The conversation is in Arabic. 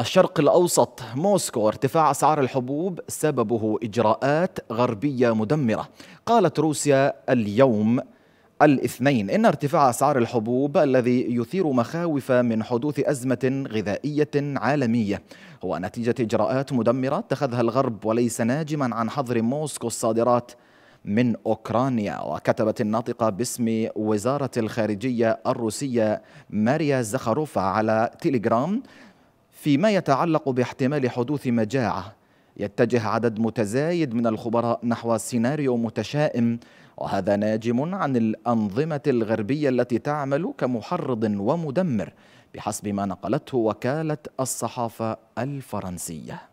الشرق الأوسط موسكو ارتفاع أسعار الحبوب سببه إجراءات غربية مدمرة قالت روسيا اليوم الاثنين إن ارتفاع أسعار الحبوب الذي يثير مخاوف من حدوث أزمة غذائية عالمية هو نتيجة إجراءات مدمرة اتخذها الغرب وليس ناجما عن حظر موسكو الصادرات من أوكرانيا وكتبت الناطقة باسم وزارة الخارجية الروسية ماريا زخاروفا على تيليجرام فيما يتعلق باحتمال حدوث مجاعة يتجه عدد متزايد من الخبراء نحو سيناريو متشائم وهذا ناجم عن الأنظمة الغربية التي تعمل كمحرض ومدمر بحسب ما نقلته وكالة الصحافة الفرنسية